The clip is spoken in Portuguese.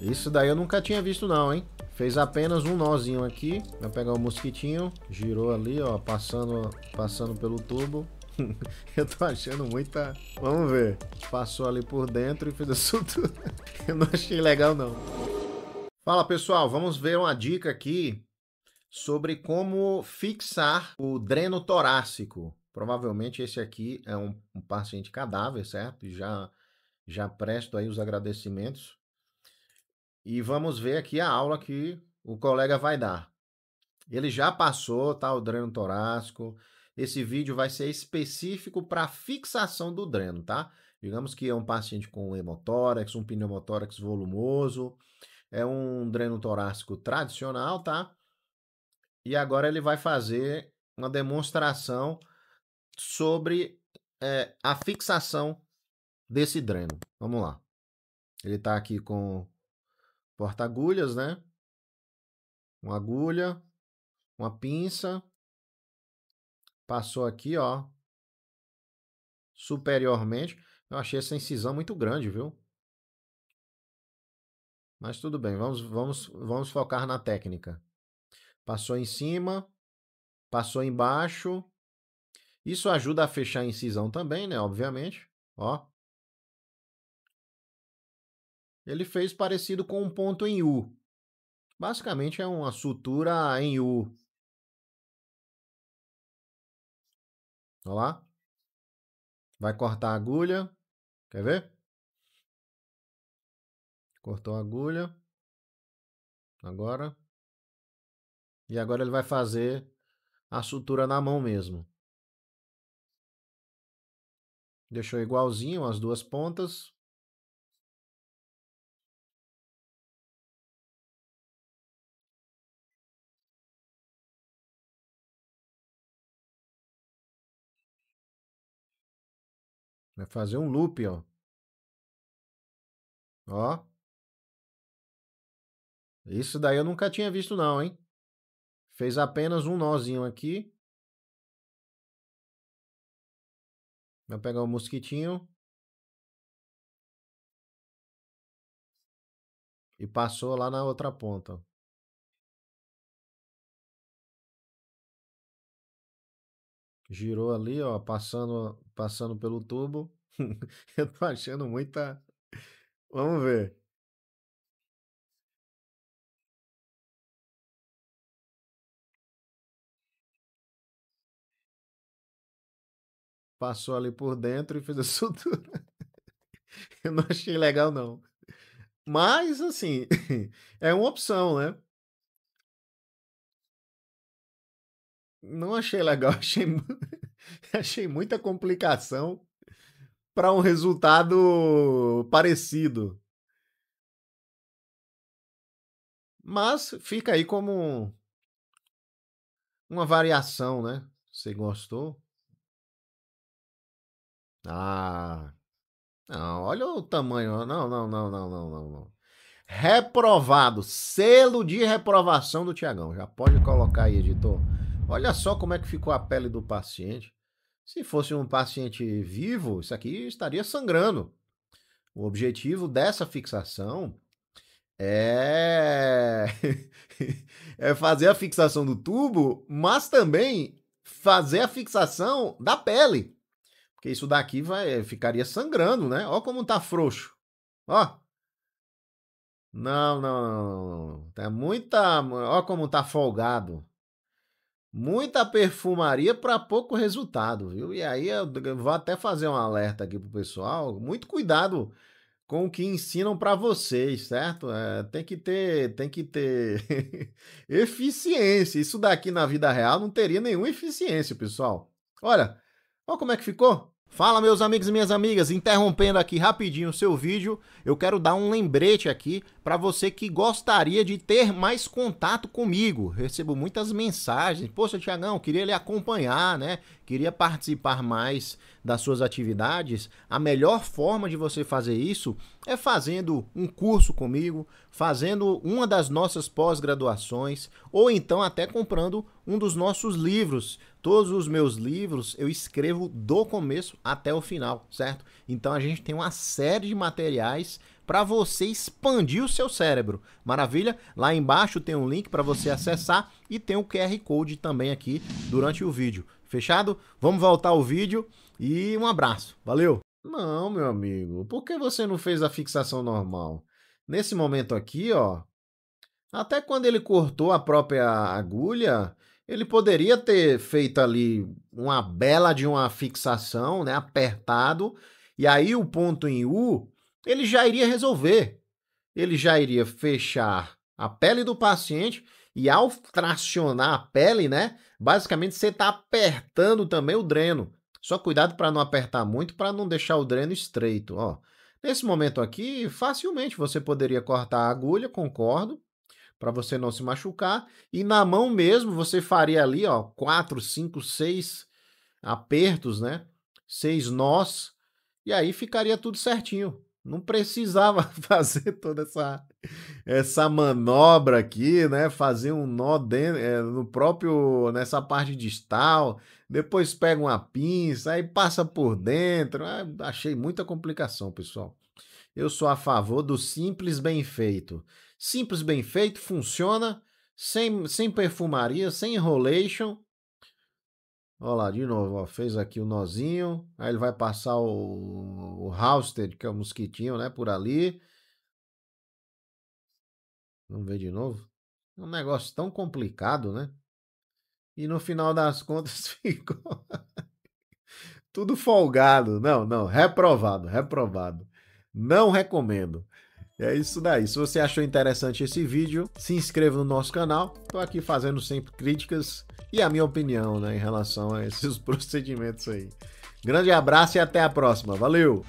Isso daí eu nunca tinha visto não, hein? Fez apenas um nozinho aqui. Vai pegar o mosquitinho. Girou ali, ó. Passando, passando pelo tubo. eu tô achando muita... Vamos ver. Passou ali por dentro e fez a sutura. eu não achei legal, não. Fala, pessoal. Vamos ver uma dica aqui sobre como fixar o dreno torácico. Provavelmente esse aqui é um, um paciente cadáver, certo? Já, já presto aí os agradecimentos e vamos ver aqui a aula que o colega vai dar. Ele já passou, tá? O dreno torácico. Esse vídeo vai ser específico para fixação do dreno, tá? Digamos que é um paciente com hemotórax, um pneumotórax volumoso, é um dreno torácico tradicional, tá? E agora ele vai fazer uma demonstração sobre é, a fixação desse dreno. Vamos lá. Ele está aqui com porta-agulhas, né? Uma agulha, uma pinça. Passou aqui, ó. Superiormente. Eu achei essa incisão muito grande, viu? Mas tudo bem, vamos, vamos, vamos focar na técnica. Passou em cima, passou embaixo. Isso ajuda a fechar a incisão também, né? Obviamente. Ó. Ele fez parecido com um ponto em U. Basicamente é uma sutura em U. Olha lá. Vai cortar a agulha. Quer ver? Cortou a agulha. Agora. E agora ele vai fazer a sutura na mão mesmo. Deixou igualzinho as duas pontas. Vai fazer um loop, ó. Ó. Isso daí eu nunca tinha visto não, hein? Fez apenas um nozinho aqui. Vou pegar o um mosquitinho. E passou lá na outra ponta. girou ali, ó, passando, passando pelo tubo. eu tô achando muita. Vamos ver. Passou ali por dentro e fez a sutura. eu não achei legal, não. Mas, assim, é uma opção, né? não achei legal, achei, achei muita complicação para um resultado parecido. Mas fica aí como uma variação, né? Você gostou? Ah. Não, olha o tamanho. Não, não, não, não, não, não, não. Reprovado. Selo de reprovação do Tiagão. Já pode colocar aí, editor. Olha só como é que ficou a pele do paciente. Se fosse um paciente vivo, isso aqui estaria sangrando. O objetivo dessa fixação é... é fazer a fixação do tubo, mas também fazer a fixação da pele. Porque isso daqui vai ficaria sangrando, né? Ó como tá frouxo. Ó. Não, não, não. é muita, ó como tá folgado. Muita perfumaria para pouco resultado, viu? E aí eu vou até fazer um alerta aqui pro pessoal. Muito cuidado com o que ensinam para vocês, certo? É, tem que ter, tem que ter eficiência. Isso daqui na vida real não teria nenhuma eficiência, pessoal. Olha, olha como é que ficou. Fala meus amigos e minhas amigas, interrompendo aqui rapidinho o seu vídeo, eu quero dar um lembrete aqui para você que gostaria de ter mais contato comigo. Recebo muitas mensagens, poxa Tiagão, queria lhe acompanhar, né? Queria participar mais das suas atividades. A melhor forma de você fazer isso é fazendo um curso comigo, fazendo uma das nossas pós-graduações ou então até comprando um dos nossos livros Todos os meus livros eu escrevo do começo até o final, certo? Então a gente tem uma série de materiais para você expandir o seu cérebro. Maravilha? Lá embaixo tem um link para você acessar e tem o um QR Code também aqui durante o vídeo. Fechado? Vamos voltar ao vídeo e um abraço. Valeu! Não, meu amigo, por que você não fez a fixação normal? Nesse momento aqui, ó, até quando ele cortou a própria agulha, ele poderia ter feito ali uma bela de uma fixação, né, apertado, e aí o ponto em U, ele já iria resolver. Ele já iria fechar a pele do paciente e ao tracionar a pele, né, basicamente você está apertando também o dreno. Só cuidado para não apertar muito, para não deixar o dreno estreito, ó. Nesse momento aqui, facilmente você poderia cortar a agulha, concordo, para você não se machucar. E na mão mesmo, você faria ali, ó, quatro, cinco, seis apertos, né? Seis nós, e aí ficaria tudo certinho. Não precisava fazer toda essa, essa manobra aqui, né? Fazer um nó dentro, é, no próprio nessa parte distal, depois pega uma pinça, aí passa por dentro. Ah, achei muita complicação, pessoal. Eu sou a favor do simples bem feito. Simples bem feito funciona sem, sem perfumaria, sem enrolation. Olha lá, de novo, ó, fez aqui o nozinho. Aí ele vai passar o, o Halsted, que é o mosquitinho, né? Por ali. Vamos ver de novo. É um negócio tão complicado, né? E no final das contas ficou tudo folgado. Não, não, reprovado, reprovado. Não recomendo. É isso daí. Se você achou interessante esse vídeo, se inscreva no nosso canal. Estou aqui fazendo sempre críticas e a minha opinião né, em relação a esses procedimentos aí. Grande abraço e até a próxima. Valeu!